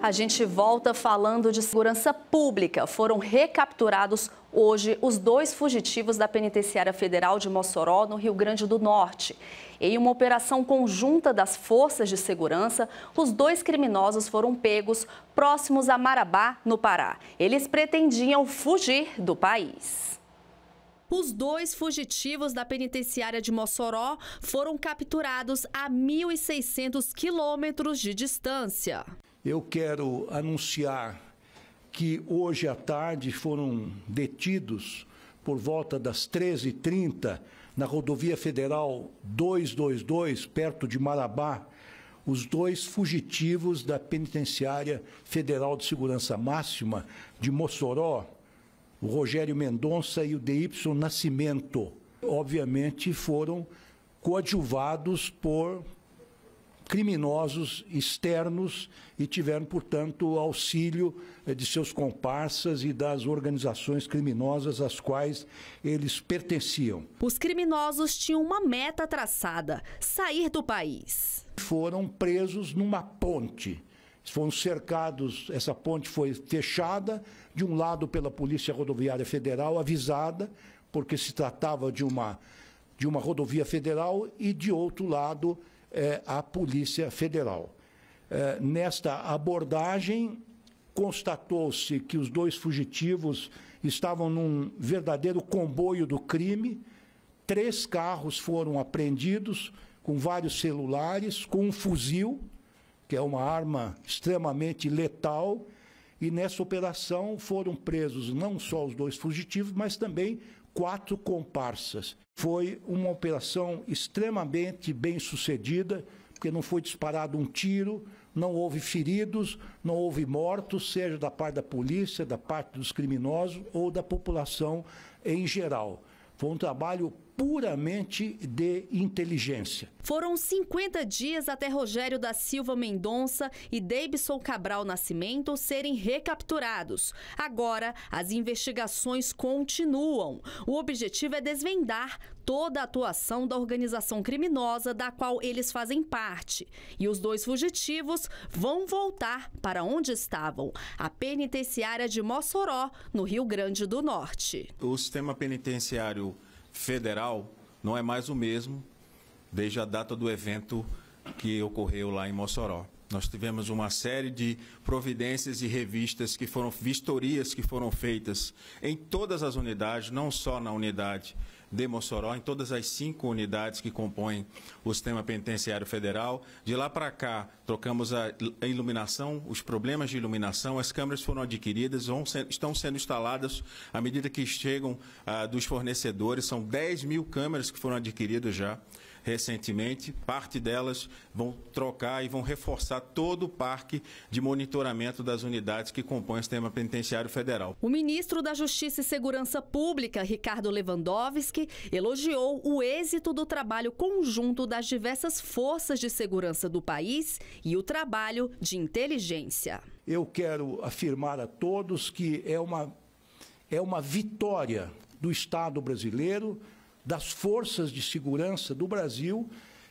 A gente volta falando de segurança pública. Foram recapturados hoje os dois fugitivos da Penitenciária Federal de Mossoró, no Rio Grande do Norte. Em uma operação conjunta das forças de segurança, os dois criminosos foram pegos próximos a Marabá, no Pará. Eles pretendiam fugir do país. Os dois fugitivos da penitenciária de Mossoró foram capturados a 1.600 quilômetros de distância. Eu quero anunciar que hoje à tarde foram detidos por volta das 13h30 na rodovia federal 222, perto de Marabá, os dois fugitivos da Penitenciária Federal de Segurança Máxima de Mossoró, o Rogério Mendonça e o DY Nascimento. Obviamente foram coadjuvados por criminosos externos e tiveram, portanto, auxílio eh, de seus comparsas e das organizações criminosas às quais eles pertenciam. Os criminosos tinham uma meta traçada: sair do país. Foram presos numa ponte foram cercados, essa ponte foi fechada, de um lado pela Polícia Rodoviária Federal, avisada, porque se tratava de uma, de uma rodovia federal, e de outro lado é a à Polícia Federal. É, nesta abordagem, constatou-se que os dois fugitivos estavam num verdadeiro comboio do crime. Três carros foram apreendidos, com vários celulares, com um fuzil, que é uma arma extremamente letal. E nessa operação foram presos não só os dois fugitivos, mas também quatro comparsas. Foi uma operação extremamente bem sucedida, porque não foi disparado um tiro, não houve feridos, não houve mortos, seja da parte da polícia, da parte dos criminosos ou da população em geral. Foi um trabalho puramente de inteligência. Foram 50 dias até Rogério da Silva Mendonça e Davidson Cabral Nascimento serem recapturados. Agora, as investigações continuam. O objetivo é desvendar toda a atuação da organização criminosa da qual eles fazem parte. E os dois fugitivos vão voltar para onde estavam, a penitenciária de Mossoró, no Rio Grande do Norte. O sistema penitenciário federal não é mais o mesmo desde a data do evento que ocorreu lá em Mossoró. Nós tivemos uma série de providências e revistas que foram vistorias que foram feitas em todas as unidades, não só na unidade de Mossoró, em todas as cinco unidades que compõem o sistema penitenciário federal. De lá para cá, trocamos a iluminação, os problemas de iluminação, as câmeras foram adquiridas, vão ser, estão sendo instaladas à medida que chegam ah, dos fornecedores. São 10 mil câmeras que foram adquiridas já recentemente. Parte delas vão trocar e vão reforçar todo o parque de monitoramento das unidades que compõem o sistema penitenciário federal. O ministro da Justiça e Segurança Pública, Ricardo Lewandowski, elogiou o êxito do trabalho conjunto das diversas forças de segurança do país e o trabalho de inteligência. Eu quero afirmar a todos que é uma, é uma vitória do Estado brasileiro, das forças de segurança do Brasil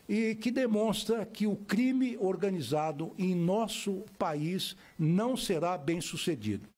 e que demonstra que o crime organizado em nosso país não será bem sucedido.